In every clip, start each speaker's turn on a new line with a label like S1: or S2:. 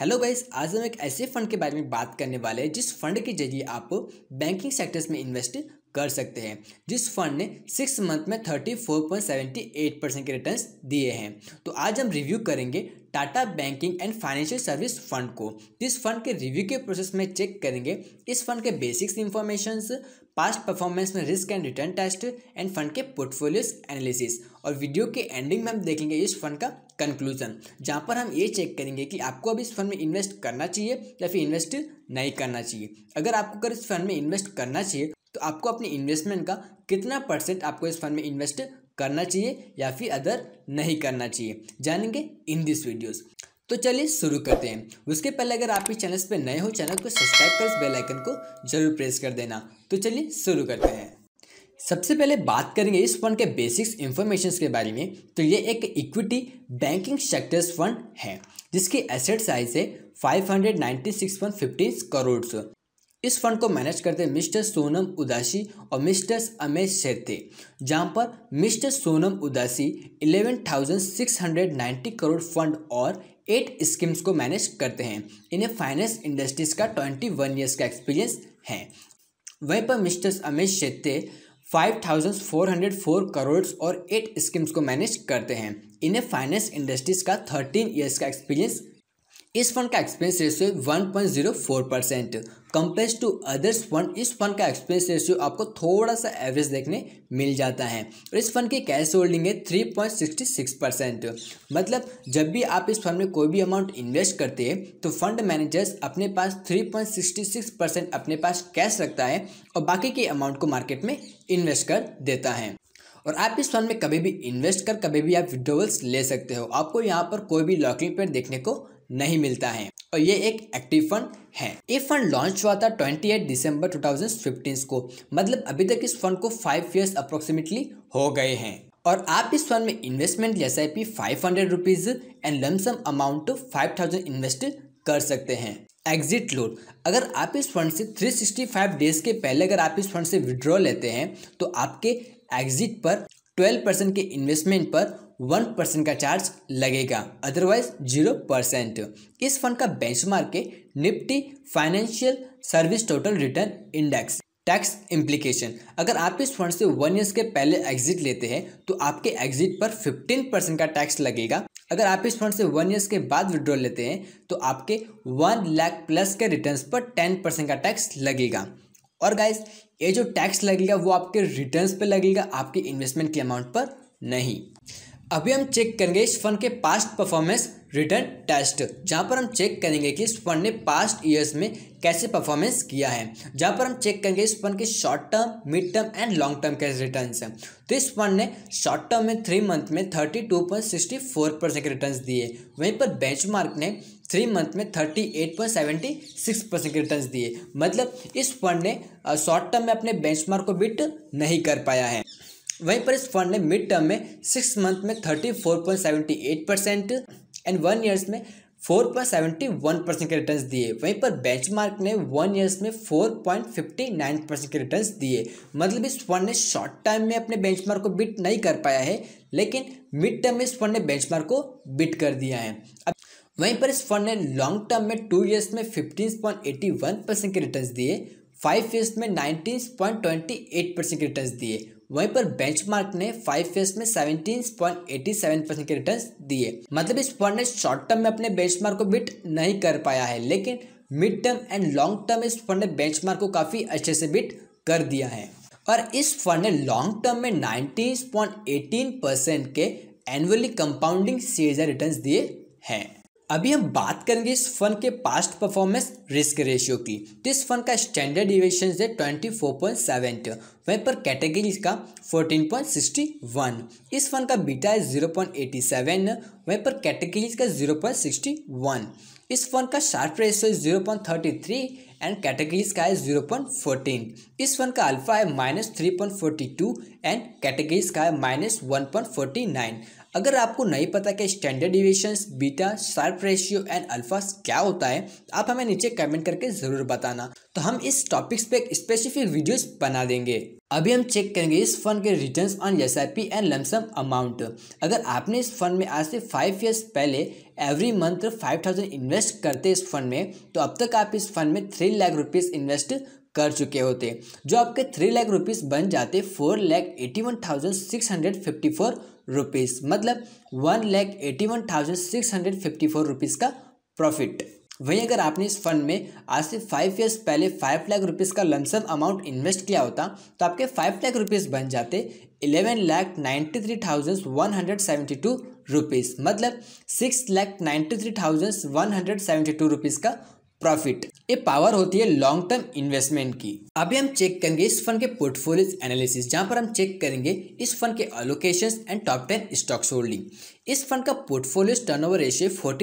S1: hello guys आज हम एक ऐसे फंड के बारे में बात करने वाले हैं जिस फंड के जरिए आप बैंकिंग सेक्टर्स में इन्वेस्ट कर सकते हैं जिस फंड ने सिक्स मंथ में thirty four point seventy eight percent के रिटर्न्स दिए हैं तो आज हम रिव्यू करेंगे Tata banking and financial service fund को जिस फंड के रिव्यू के प्रोसेस में चेक करेंगे इस फंड के बेसिक्स इन्फॉर्मेशन पास्ट परफॉर्मेंस में risk and return test and fund के पोर्टफोलियोस एनालिसिस और वीडियो के एंडिंग में हम देखेंगे इस फंड का कंक्लूजन जहाँ पर हम ये चेक करेंगे कि आपको अभी इस फंड में इन्वेस्ट करना चाहिए या फिर इन्वेस्ट नहीं करना चाहिए अगर आपको अगर इस फंड में इन्वेस्ट करना चाहिए तो आपको अपने इन्वेस्टमेंट का कितना परसेंट आपको इस फंड में इन्वेस्ट करना चाहिए या फिर अदर नहीं करना चाहिए जानेंगे इन दिस वीडियोज़ तो चलिए शुरू करते हैं उसके पहले अगर आप इस चैनल पर नए हो चैनल को सब्सक्राइब कर इस बेल आइकन को जरूर प्रेस कर देना तो चलिए शुरू करते हैं सबसे पहले बात करेंगे इस फंड के बेसिक्स इंफॉर्मेशन के बारे में तो ये एक इक्विटी बैंकिंग सेक्टर्स फंड है जिसकी एसेट साइज है फाइव करोड़ इस फंड को मैनेज करते हैं मिस्टर सोनम उदासी और मिस्टर अमेश शेरते जहां पर मिस्टर सोनम उदासी 11,690 करोड़ फंड और एट स्कीम्स को मैनेज करते हैं इन्हें फाइनेंस इंडस्ट्रीज का 21 वन ईयर्स का एक्सपीरियंस है वहीं पर मिस्टर अमेश शेरते 5,404 करोड़ और एट स्कीम्स को मैनेज करते हैं इन्हें फाइनेंस इंडस्ट्रीज का 13 इयर्स का एक्सपीरियंस इस फंड का expense ratio one point zero four percent compare to others fund इस फंड का एक्सपेंस रेशियो आपको थोड़ा सा एवरेज देखने मिल जाता है और इस फंड की कैश होल्डिंग है three point sixty six percent मतलब जब भी आप इस फंड में कोई भी अमाउंट इन्वेस्ट करते हैं तो फंड मैनेजर्स अपने पास three point sixty six percent अपने पास कैश रखता है और बाकी के अमाउंट को मार्केट में इन्वेस्ट कर देता है और आप इस फंड में कभी भी इन्वेस्ट कर कभी भी आप विड्रोवल्स ले सकते हो आपको यहाँ पर कोई भी लॉकिंग पेड देखने को नहीं मिलता है और ये एक एक्टिव फंड है ये फंड लॉन्च हुआ था 28 दिसंबर 2015 को मतलब अभी तक इस फंड को फाइव ईयर्स अप्रोक्सीमेटली हो गए हैं और आप इस फंड में investment S I P five hundred rupees and lump sum amount five thousand invest कर सकते हैं एग्जिट लोन अगर आप इस फंड से 365 डेज के पहले अगर आप इस फंड से विड्रॉ लेते हैं तो आपके एग्जिट पर 12 परसेंट के इन्वेस्टमेंट पर वन परसेंट का चार्ज लगेगा अदरवाइज जीरो परसेंट इस फंड का बेंचमार्क है Nifty financial service total return index tax implication अगर आप इस फंड से वन ईयर्स के पहले एग्जिट लेते हैं तो आपके एग्जिट पर फिफ्टीन परसेंट का टैक्स लगेगा अगर आप इस फंड से वन ईयर्स के बाद विड्रॉल लेते हैं तो आपके वन लाख प्लस के रिटर्न्स पर टेन परसेंट का टैक्स लगेगा और गाइज ये जो टैक्स लगेगा वो आपके रिटर्न्स पे लगेगा आपके इन्वेस्टमेंट के अमाउंट पर नहीं अभी हम चेक करेंगे इस फंड के पास्ट परफॉर्मेंस रिटर्न टेस्ट जहाँ पर हम चेक करेंगे कि इस फंड ने पास्ट ईयर्स में कैसे परफॉर्मेंस किया है जहाँ पर हम चेक करेंगे इस फंड के short term mid term and long term कैसे रिटर्न है तो इस फंड ने शॉर्ट टर्म में थ्री मंथ में thirty two point sixty four percent के रिटर्न दिए वहीं पर बेंच ने थ्री मंथ में thirty eight point seventy six percent के रिटर्न दिए मतलब इस फंड ने शॉर्ट टर्म में अपने बेंच को बिट नहीं कर पाया है वहीं पर इस फंड ने मिड टर्म में सिक्स मंथ में thirty four point seventy eight percent and one years में four point seventy one percent के रिटर्न दिए वहीं पर बेंचमार्क ने वन ईयर्स में four point fifty nine percent के रिटर्न दिए मतलब इस फंड ने शॉर्ट टर्म में अपने बेंचमार्क को बिट नहीं कर पाया है लेकिन मिड टर्म में इस फंड ने बेंच को बिट कर दिया है अब वहीं पर इस फंड ने लॉन्ग टर्म में टू ईयर्स में fifteen point eighty one percent के रिटर्न दिए फाइव ईयर्स में nineteen point twenty eight percent के रिटर्न दिए वहीं पर बेंचमार्क ने फाइव फेस में सेवन परसेंट के रिटर्न दिए मतलब इस फंड ने शॉर्ट टर्म में अपने बेंचमार्क को बिट नहीं कर पाया है लेकिन mid term and long term इस फंड ने बेंच को काफ़ी अच्छे से बिट कर दिया है और इस फंड ने लॉन्ग टर्म में नाइनटीन परसेंट के एनुअली कंपाउंडिंग सीरीज रिटर्न दिए हैं अभी हम बात करेंगे इस फंड के पास्ट परफॉर्मेंस रिस्क रेशियो की तो इस फंड का स्टैंडर्ड डिवेशन है ट्वेंटी फोर पॉइंट सेवन वहीं पर कैटेगरीज का फोर्टीन पॉइंट सिक्सटी वन इस फंड का बीटा है जीरो पॉइंट एटी सेवन वहीं पर कैटेगरीज का जीरो पॉइंट सिक्सटी वन इस फंड का Sharpe ratio zero point thirty three and categories का है जीरो पॉइंट फोर्टीन इस फंड का अल्फा है minus three point forty two and categories का है minus one point forty nine अगर आपको नहीं पता कि standard deviations beta Sharpe ratio and alphas क्या होता है आप हमें नीचे कमेंट करके ज़रूर बताना तो हम इस टॉपिक्स पे स्पेसिफिक वीडियोस बना देंगे अभी हम चेक करेंगे इस फंड के return on S I P and lump sum amount अगर आपने इस फंड में आज से फाइव ईयर्स पहले every month five thousand invest करते इस फंड में तो अब तक आप इस फंड में थ्री लाख रुपीज़ इन्वेस्ट कर चुके होते जो आपके थ्री लाख रुपीज़ बन जाते four lakh eighty one thousand six hundred fifty four rupees मतलब one lakh eighty one thousand six hundred fifty four rupees का प्रॉफिट वहीं अगर आपने इस फंड में आज से फाइव ईयर्स पहले फाइव लाख रुपीस का लमसम अमाउंट इन्वेस्ट किया होता तो आपके फाइव लाख रुपीस बन जाते eleven lakh ninety three thousand one hundred seventy two rupees मतलब six lakh ninety three thousand one hundred seventy two rupees का प्रॉफिट ये पावर होती है लॉन्ग टर्म इन्वेस्टमेंट की अभी हम चेक करेंगे इस फंड के पोर्टफोलियो एनालिसिस जहां पर हम चेक करेंगे इस फंड के allocation and top ten stocks holding इस फंड का portfolio turnover ratio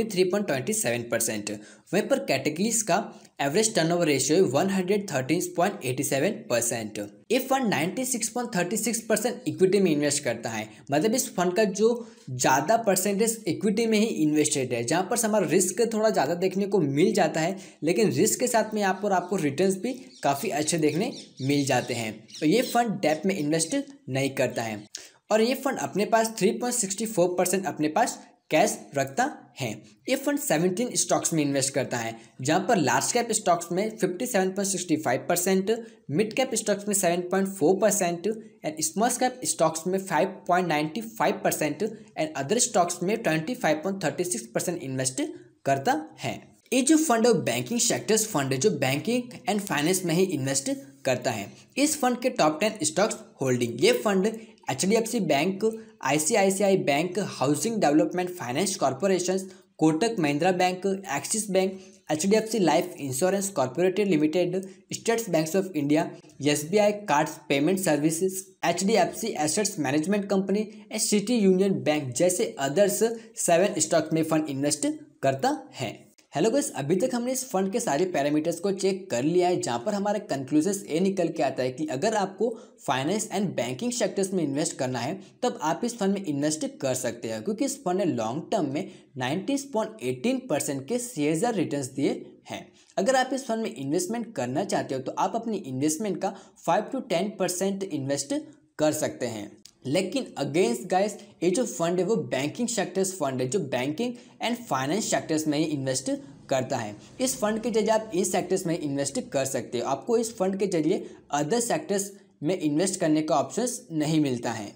S1: seven percent वहीं पर कैटेगरीज का average ratio one hundred thirteen point eighty seven percent ये fund ninety six point thirty six percent equity में invest करता है मतलब इस फंड का जो ज़्यादा परसेंटेज इक्विटी में ही इन्वेस्टेड है जहाँ पर हमारा रिस्क थोड़ा ज़्यादा देखने को मिल जाता है लेकिन रिस्क के साथ में यहाँ पर आपको रिटर्न भी काफ़ी अच्छे देखने मिल जाते हैं तो ये फंड डेप में इन्वेस्ट नहीं करता है और ये फंड अपने पास three point sixty four percent अपने पास कैश रखता है ये फंड सेवनटीन स्टॉक्स में इन्वेस्ट करता है जहाँ पर लार्ज कैप स्टॉक्स में fifty seven point sixty five percent mid cap stocks में seven point four percent and small cap stocks में five point ninety five percent and other stocks में twenty five point thirty six percent invest करता है ये जो fund है banking sectors fund है जो बैंकिंग एंड फाइनेंस में ही इन्वेस्ट करता है इस फंड के टॉप टेन स्टॉक्स होल्डिंग ये fund H bank I bank housing development finance corporation Kotak Mahindra bank axis bank H D F C life insurance corporated limited states bank of India S B I cards payment services H D F C assets management company and city union bank जैसे others seven stock में fund invest करता है hello guys अभी तक हमने इस fund के सारे पैरामीटर्स को चेक कर लिया है जहाँ पर हमारा कंक्लूजन ये निकल के आता है कि अगर आपको फाइनेंस एंड बैंकिंग सेक्टर्स में इन्वेस्ट करना है तब आप इस फंड में इन्वेस्ट कर सकते हैं क्योंकि इस फंड ने लॉन्ग टर्म में एटीन परसेंट के सी रिटर्न दिए हैं अगर आप इस फंड में इन्वेस्टमेंट करना चाहते हो तो आप अपनी इन्वेस्टमेंट का five to ten percent invest कर सकते हैं लेकिन अगेंस्ट गाइस ये जो फंड है वो बैंकिंग सेक्टर्स फंड है जो बैंकिंग एंड फाइनेंस सेक्टर्स में ही इन्वेस्ट करता है इस फंड के जरिए आप इस सेक्टर्स में इन्वेस्ट कर सकते हो आपको इस फंड के जरिए अदर सेक्टर्स में इन्वेस्ट करने का ऑप्शन नहीं मिलता है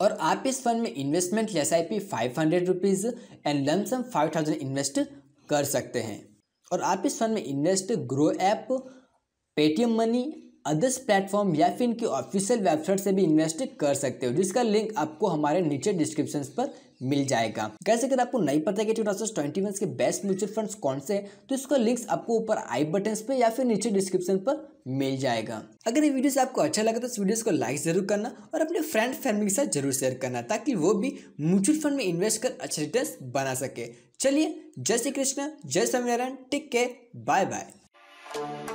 S1: और आप इस फंड में investment S I P five hundred rupees and lumpsum five thousand invest कर सकते हैं और आप इस फंड में invest Groww app Paytm money others platform या फिर इनकी ऑफिशियल वेबसाइट से भी इन्वेस्ट कर सकते हो जिसका लिंक आपको हमारे नीचे डिस्क्रिप्शन पर मिल जाएगा कैसे अगर आपको नहीं पता कि टू ट्वेंटी वन के बेस्ट म्यूचुअल फंड्स कौन से हैं तो इसका लिंक्स आपको ऊपर आई बटन पे या फिर नीचे डिस्क्रिप्शन पर मिल जाएगा अगर ये वीडियो से आपको अच्छा लगा तो इस वीडियो को लाइक जरूर करना और अपने फ्रेंड फैमिली के साथ जरूर शेयर करना ताकि वो भी म्यूचुअल फंड में इन्वेस्ट कर अच्छे रिटर्न बना सके चलिए जय श्री कृष्ण जय Swaminarayan take care bye bye